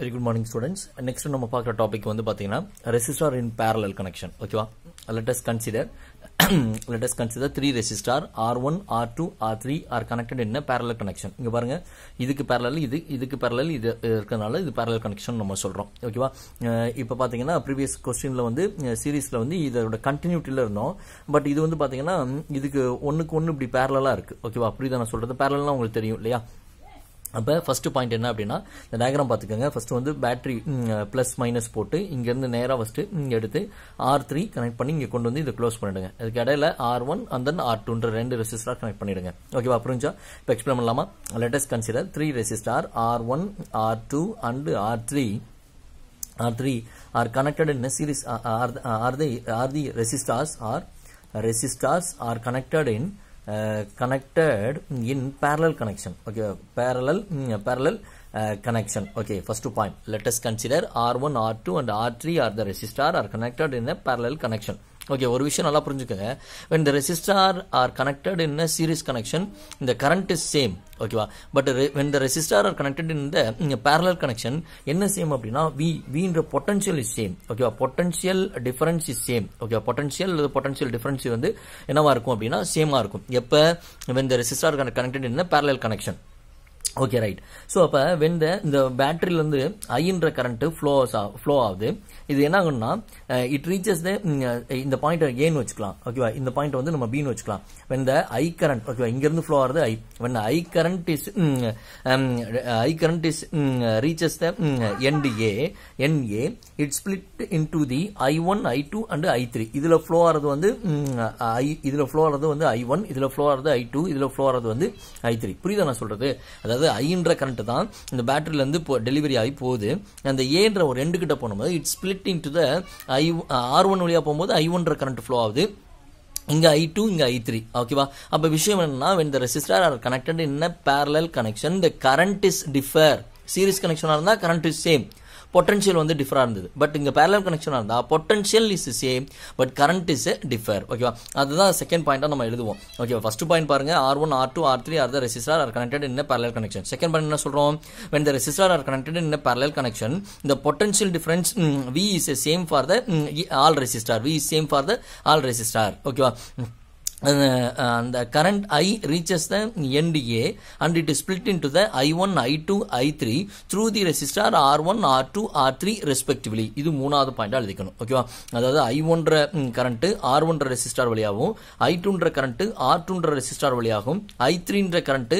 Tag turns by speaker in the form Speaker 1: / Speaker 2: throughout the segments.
Speaker 1: Very good morning students next நம்ம பார்க்குற topic வந்து பார்த்தீங்கன்னா ரெசிஸ்டார் இன் பேரலல் கனெக்ஷன் ஓகேவா let's consider let's consider three resistor R one R two R three are connected என்ன parallel connection இங்கே பாருங்க இதுக்கு பேரலல் இது இதுக்கு பேரலல் இது இருக்கிறதுனால இது பேரலல் கனெக்ஷன் நம்ம சொல்கிறோம் ஓகேவா இப்போ பார்த்தீங்கன்னா ப்ரீவியஸ் கொஸ்டினில் வந்து சீரீஸில் வந்து இதோட கண்டினியூட்டியில் இருந்தோம் பட் இது வந்து பார்த்தீங்கன்னா இதுக்கு ஒன்றுக்கு ஒன்று இப்படி பேரலாக இருக்குது ஓகேவா அப்படி தான் நான் சொல்கிறது பேரலாம் உங்களுக்கு தெரியும் இல்லையா அப்போ ஃபஸ்ட்டு பாயிண்ட் என்ன அப்படின்னா இந்த டயக்ராம் பார்த்துக்கோங்க ஃபஸ்ட்டு வந்து பேட்டரி ப்ளஸ் மைனஸ் போட்டு இங்கேருந்து நேராக ஃபஸ்ட்டு இங்கே எடுத்து ஆர் த்ரீ கனெக்ட் பண்ணி இங்கே கொண்டு வந்து இதை க்ளோஸ் பண்ணிடுங்க அதுக்கு இடையில R one and then R டூன்ற ரெண்டு ரெசிஸ்டார் கனெக்ட் பண்ணிடுங்க ஓகேவா புரிஞ்சா இப்போ எக்ஸ்பிளைன் பண்ணலாமா let's consider three resistor R one R two and R three R three are connected in series are the are the resistors are resistors are connected in Uh, connected in parallel connection okay parallel mm, uh, parallel uh, connection. Okay, first point. Let us consider R1, R2 and R3 are the resistor are connected in a parallel connection. Okay ஒரு விஷயம் நல்லா புரிஞ்சுக்கோங்க when the resistor are connected in a series connection இந்த current is same ஓகேவா but when the resistor are connected in the parallel connection என்ன same அப்படின்னா V வீன்ற potential is same ஓகேவா பொட்டன்ஷியல் டிஃபரன்ஸ் இஸ் சேம் ஓகேவா potential அல்லது potential difference வந்து என்னவா இருக்கும் அப்படின்னா சேமாக இருக்கும் எப்போ when the resistor connected in the parallel connection okay right so அப்போ வெந்த இந்த பேட்டரியிலேருந்து ஐன்ற கரண்ட்டு ஃப்ளோஸ் ஃப்ளோ ஆகுது இது என்ன ஆகுன்னா இட் ரீச்சஸ் த இந்த பாயிண்ட் ஏன்னு வச்சுக்கலாம் ஓகேவா இந்த பாயிண்ட் வந்து நம்ம பீன்னு வச்சுக்கலாம் வெந்த ஐ கரண்ட் ஓகேவா இங்கேருந்து ஃப்ளோ ஆகுது I when the I current is I current is reaches the N A N A it split into the I one I two and I three இதில் ஃப்ளோ ஆகிறது வந்து ஐ இதில் ஃப்ளோ ஆகிறது வந்து ஐ one இதில் ஃப்ளோ ஆகிறது ஐ two இதில் flow ஆகிறது வந்து ஐ த்ரீ புரியுதா நான் சொல்கிறது அதாவது அதாவது ஐன்ற கரண்ட் தான் இந்த பேட்டரியிலேருந்து போ டெலிவரி ஆகி போகுது அந்த ஏன்ற ஒரு ரெண்டு கிட்ட uh, போகும்போது it's split into the I R one வழியாக போகும்போது ஐ ஒன்ற கரண்ட் ஃப்ளோ ஆகுது இங்கே ஐ டூ இங்கே ஐ த்ரீ ஓகேவா அப்போ விஷயம் என்னன்னா when the resistor are connected in a parallel connection the current is differ series கனெக்ஷனாக இருந்தால் கரண்ட் இஸ் சேம் பொட்டன்ஷியல் வந்து டிஃபராக இருந்தது பட் இங்கே பேரலல் கனெக்ஷனாக இருந்தால் potential is same but current is differ ஓகேவா அதுதான் செகண்ட் பாயிண்ட்டாக நம்ம எழுதுவோம் ஓகேவா ஃபஸ்ட் பாயிண்ட் பாருங்கள் R one R two R three are the resistor are connected in parallel connection second point என்ன சொல்கிறோம் when the resistor are connected in parallel connection இந்த potential difference V is same for the all resistor V is same for the all resistor ஓகேவா அந்த current I the it is split into the I one I two I three through the resistor R one R two R three respectively இது மூணாவது பாயிண்டா எழுதிக்கணும் ஓகேவா அதாவது ஐ ஒன்ற current ஒன்ற ரெசிஸ்டார் வழியாகவும் ஐ டூன்ற கரண்ட் டூன்ற ரெசிஸ்டார் வழியாகவும் ஐ த்ரீன்ற கரண்ட்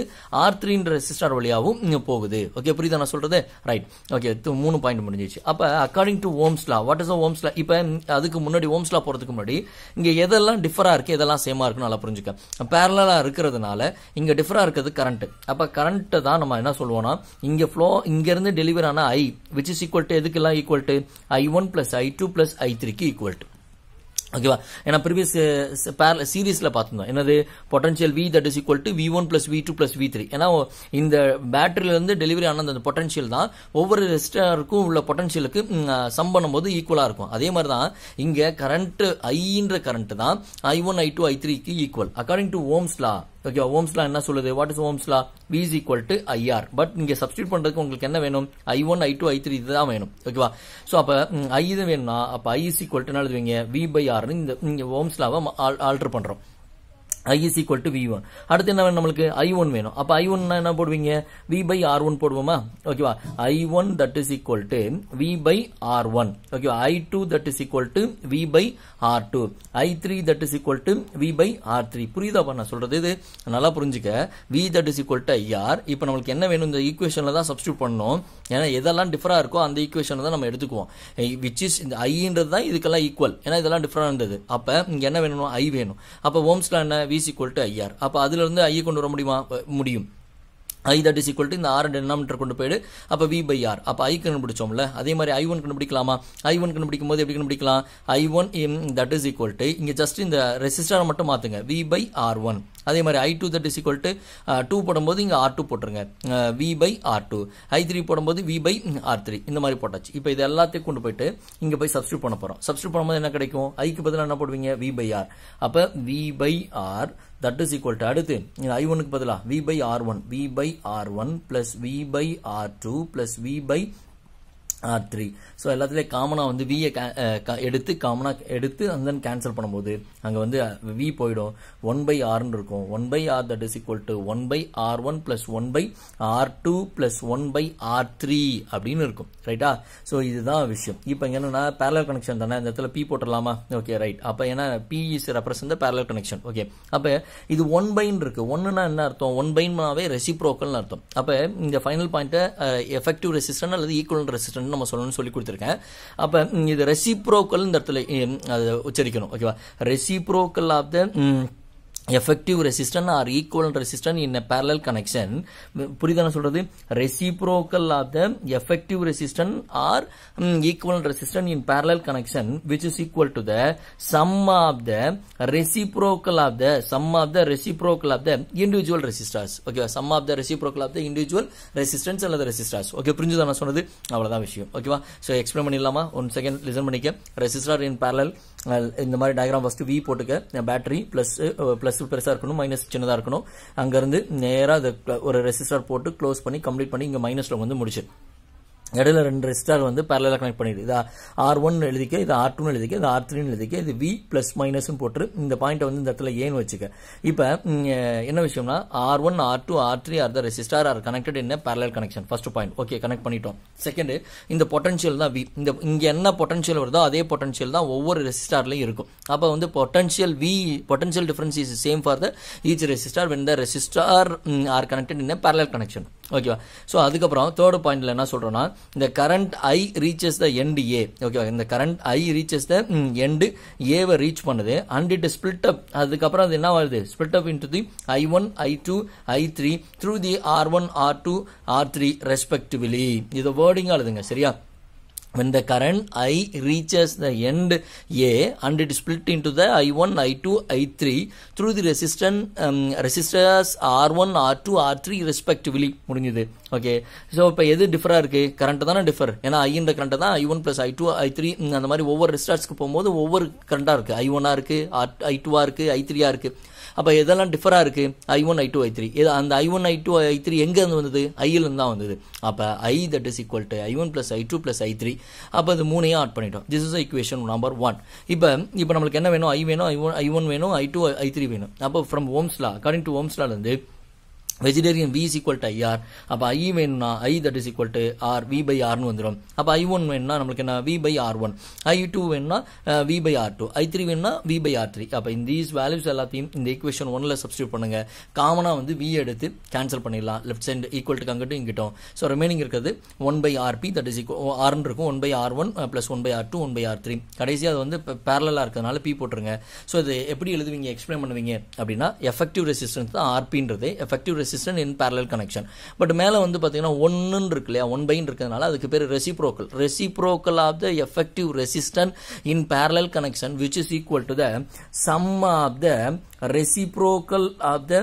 Speaker 1: த்ரீன்ற ரெசிஸ்டார் வழியாகவும் இங்கே போகுது ஓகே புரியுதா நான் சொல்றது ரைட் ஓகே மூணு பாயிண்ட் முடிஞ்சிச்சு அப்போ according to Ohm's law what is Ohm's law இப்போ அதுக்கு முன்னாடி ஓம்ஸ்லா போறதுக்கு முன்னாடி இங்கே எதெல்லாம் டிஃபராக இருக்கு எதெல்லாம் சேமா இருக்குன்னு நல்லா புரிஞ்சுக்க பேரலாக இருக்கிறதுனால இங்கே டிஃப்ரெண்ட் இருக்கிறது கரண்ட் அப்போ கரண்ட்டை தான் நம்ம என்ன சொல்லுவோம்னா இங்கே ஃப்ளோ இங்கேருந்து டெலிவர் ஆனால் I which is equal to எதுக்கெல்லாம் equal to I one plus I two plus I த்ரீக்கு ஈக்குவல் டு ஓகேவா ஏன்னா ப்ரீவியஸ் பேரல சீரீஸில் பார்த்துருந்தோம் என்னது potential V that is equal to V one plus V two plus V three ஏன்னா இந்த இருந்து டெலிவரி ஆனது அந்த பொட்டன்ஷியல் தான் ஒவ்வொரு ரெசிஸ்டருக்கும் உள்ள பொட்டன்ஷியலுக்கு சம் பண்ணும்போது ஈக்குவலாக இருக்கும் அதே மாதிரி தான் இங்கே கரண்ட்டு ஐன்ற கரண்ட்டு தான் I one I two I த்ரீக்கு equal according to Ohm's law okay Ohm's law என்ன சொல்லுது what is Ohm's law V is equal to IR but இங்கே சப்ஸ்டியூட் பண்ணுறதுக்கு உங்களுக்கு என்ன வேணும் I one I two I three இதுதான் வேணும் ஓகேவா ஸோ அப்போ ஐ இது வேணும்னா அப்போ ஐ இஸ் ஈக்குவல் டு என்ன எழுதுவீங்க வி பை ஆர்னு இந்த ஓம்ஸ்லாவை ஆல்டர் பண்ணுறோம் I is equal V one அடுத்து என்ன நம்மளுக்கு ஐ ஒன் வேணும் அப்போ ஐ என்ன போடுவீங்க வி பை ஆர் ஒன் போடுவோமா ஓகேவா I one that is V by R one ஓகேவா I two that is V by R two I three that is V by R three புரியுதாப்பா நான் சொல்றது இது நல்லா புரிஞ்சுக்க வி தட் ஐஆர் இப்போ நம்மளுக்கு என்ன வேணும் இந்த ஈக்குவேஷனில் தான் சப்ஸ்டியூட் பண்ணணும் ஏன்னா எதெல்லாம் டிஃபராக இருக்கோ அந்த ஈக்குவேஷனை தான் நம்ம எடுத்துக்குவோம் விச் இஸ் இந்த ஐன்றது தான் இதுக்கெல்லாம் ஈக்குவல் ஏன்னா இதெல்லாம் இருந்தது அப்போ இங்கே என்ன வேணும் ஐ வேணும் அப்போ ஓம்ஸ்லாம் என்ன வீசி ஈக்குவல் டு ஐஆர் அப்போ அதிலிருந்து ஐயை கொண்டு வர முடியுமா முடியும் I that is equal to இந்த ஆர் டெனாமீட்டர் கொண்டு போயிடு அப்போ வி பை ஆர் அப்போ ஐ கண்டுபிடிச்சோம்ல அதே மாதிரி ஐ ஒன் கண்டுபிடிக்கலாமா ஐ ஒன் கண்டுபிடிக்கும் போது எப்படி கண்டுபிடிக்கலாம் I one that is equal to இங்கே ஜஸ்ட் இந்த ரெசிஸ்டரை மட்டும் மாற்றுங்க வி பை ஆர் ஒன் அதே மாதிரி I two that is equal to two போடும்போது இங்கே ஆர் டூ போட்டுருங்க V by R two I three போடும்போது வி பை ஆர் த்ரீ இந்த மாதிரி போட்டாச்சு இப்போ இது எல்லாத்தையும் கொண்டு போயிட்டு இங்கே போய் சப்ஸ்டியூட் பண்ண போகிறோம் சப்ஸ்டியூட் பண்ணும்போது என்ன கிடைக்கும் ஐக்கு பதிலாக என்ன போடுவீங்க வி பை ஆர் அப்போ V by R that is equal to அடுத்து ஐ ஒனுக்கு பதிலாக V by R one V by R one plus V by R two plus V by R three so எல்லாத்துலேயும் காமனாக வந்து வியை எடுத்து காமனாக எடுத்து அண்ட் தென் கேன்சல் பண்ணும்போது அங்கே வந்து வி போயிடும் ஒன் பை ஆர்னு இருக்கும் one by R that is equal to one by R one plus one by R two plus one by R three அப்படின்னு இருக்கும் ரைட்டா ஸோ இதுதான் விஷயம் இப்போ என்னன்னா பேரலல் கனெக்ஷன் தானே இந்த இடத்துல பி போட்டுடலாமா ஓகே ரைட் அப்போ ஏன்னா P is the parallel connection okay அப்போ இது ஒன் பைன்னு இருக்கு ஒன்றுனா என்ன அர்த்தம் ஒன் பைன்னாவே ரெசிப்ரோக்கல்னு அர்த்தம் அப்போ இந்த ஃபைனல் பாயிண்ட்டை எஃபெக்டிவ் ரெசிஸ்டன் அல்லது ஈக்குவல் ரெசிஸ்டன் நம்ம சொல்லணும்னு சொல்லி கொடுத்துருக்கேன் அப்போ இது ரெசிப்ரோக்கல் இந்த இடத்துல உச்சரிக்கணும் ஓகேவா reciprocal of the effective resistance or equal resistance in parallel connection புரிதான சொல்றது reciprocal of the effective resistance or equal resistance in parallel connection which is equal to the sum of the reciprocal of the sum of the reciprocal of the individual resistors okay sum of the reciprocal of the individual resistance அல்லது resistors okay புரிஞ்சுதான் சொன்னது அவ்வளவுதான் விஷயம் ஓகேவா so explain பண்ணிடலாமா one second listen பண்ணிக்க resistor in parallel இந்த மாதிரி டயக்ராம் ஃபர்ஸ்ட் வி போட்டுக்க பேட்டரி ப்ளஸ் ப்ளஸ் பெருசாக இருக்கணும் மைனஸ் சின்னதாக இருக்கணும் அங்கேருந்து நேராக ஒரு ரெசிஸ்டர் போட்டு க்ளோஸ் பண்ணி கம்ப்ளீட் பண்ணி இங்கே மைனஸில் வந்து முடிச்சு இடையில ரெண்டு ரெசிஸ்டார் வந்து பேரலாக கனெக்ட் பண்ணிடு இது ஆர் ஒன் எழுதிக்க இது ஆர் டூன்னு எழுதிக்க இது ஆர் த்ரீன்னு எழுதிக்க இது வி ப்ளஸ் மைனஸ்னு போட்டு இந்த பாயிண்ட் வந்து இந்த இடத்துல ஏன்னு வச்சுக்க இப்போ என்ன விஷயம்னா R one R two R three are the resistor are connected என்ன parallel connection first point okay connect பண்ணிட்டோம் செகண்ட் இந்த பொட்டன்ஷியல் தான் வி இந்த இங்கே என்ன பொட்டன்ஷியல் வருதோ அதே பொட்டன்ஷியல் தான் ஒவ்வொரு ரெசிஸ்டார்லையும் இருக்கும் அப்போ வந்து potential V potential difference is same for the each resistor when the resistor are connected in parallel connection ஓகேவா ஸோ அதுக்கப்புறம் தேர்டு பாயிண்ட்ல என்ன சொல்றோம்னா இந்த current I reaches the end A ஓகேவா இந்த current I reaches the end ஏவை reach பண்ணுது அண்ட் இட் ஸ்பிளிட் அப் அதுக்கப்புறம் அது என்ன வருது split up into the I one I two I three through the R one R two R three respectively இது வேர்டிங்காக எழுதுங்க சரியா when the current I when the current I reaches the end A the I one I two I three through the through resistors R one R two R three respectively முடிஞ்சுது okay so இப்போ எது டிஃபராக இருக்குது current தானே differ ஏன்னா ஐன்ற கரண்ட்டை தான் I one plus I two I three அந்த மாதிரி ஒவ்வொரு ரெசிஸ்டர்ஸ்க்கு போகும்போது ஒவ்வொரு கரண்ட்டாக இருக்குது ஐ ஒன்னாக இருக்குது ஐ டூவாக இருக்குது ஐ த்ரீயாக இருக்குது அப்போ இதெல்லாம் டிஃபராக இருக்குது I one I two I three இது அந்த I one I two I three எங்கேருந்து வந்தது ஐயிலிருந்து தான் வந்தது அப்போ I that is equal to I one plus I two plus I three அப்போ அது மூணையும் ஆட் பண்ணிட்டோம் this is equation number one இப்போ இப்போ நம்மளுக்கு என்ன வேணும் ஐ வேணும் ஐ ஒன் ஐ ஒன் வேணும் ஐ டூ ஐ த்ரீ வேணும் அப்போ ஃப்ரம் ஓம்ஸ்லா அக்கார்டிங் டு ஓம்ஸ்லாலேருந்து வெஜிடேரியன் வி ஈக்குவல் டு ஐஆர் அப்போ ஐ வேணும்னா I that is equal to R V by ஆர்னு வந்துடும் அப்போ ஐ ஒன் வேணும்னா நம்மளுக்கு என்ன V by R one I two வேணும்னா V by R two I three வேணும்னா வி பை ஆர் த்ரீ அப்போ இந்த தீஸ் வேல்யூஸ் எல்லாத்தையும் இந்த ஈக்குவேஷன் ஒன்ல சப்ஸ்டியூட் பண்ணுங்கள் காமனாக வந்து வி எடுத்து கேன்சல் பண்ணிடலாம் லெஃப்ட் சைடு ஈக்குவல் டு அங்கிட்டும் இங்கிட்டும் ஸோ ரிமைனிங் இருக்கிறது one by R P that is equal ஆர்னு இருக்கும் one by R one plus one by R two one by R three கடைசியாக அது வந்து பேரலாக இருக்கிறதுனால பி போட்டுருங்க ஸோ இது எப்படி எழுதுவீங்க எக்ஸ்பிளைன் பண்ணுவீங்க அப்படின்னா எஃபெக்டிவ் ரெசிஸ்டன்ஸ் தான் ஆர்பின்றது effective resistance resistant in parallel connection but மேலே வந்து பார்த்தீங்கன்னா ஒன்றுன்னு இருக்கு இல்லையா ஒன் பைன்னு இருக்கிறதுனால அதுக்கு பேர் reciprocal reciprocal of the effective resistant in parallel connection which is equal to the sum of the reciprocal of the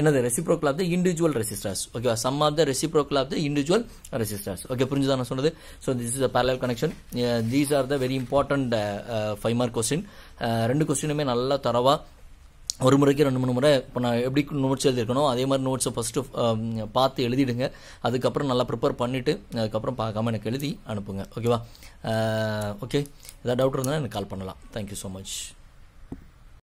Speaker 1: என்னது reciprocal of the individual resistors ஓகேவா sum of the reciprocal of the individual resistors okay புரிஞ்சுதான் நான் சொன்னது so this is a parallel connection these are the very important five mark question ரெண்டு கொஸ்டினுமே நல்லா தரவாக ஒரு முறைக்கு ரெண்டு மூணு முறை இப்போ நான் எப்படி நோட்ஸ் எழுதியிருக்கணும் அதே மாதிரி நோட்ஸை ஃபஸ்ட்டு um, பார்த்து எழுதிடுங்க அதுக்கப்புறம் நல்லா ப்ரிப்பேர் பண்ணிவிட்டு அதுக்கப்புறம் பார்க்காம எனக்கு எழுதி அனுப்புங்க ஓகேவா ஓகே uh, ஏதாவது டவுட் இருந்தால் எனக்கு கால் பண்ணலாம் தேங்க்யூ ஸோ மச்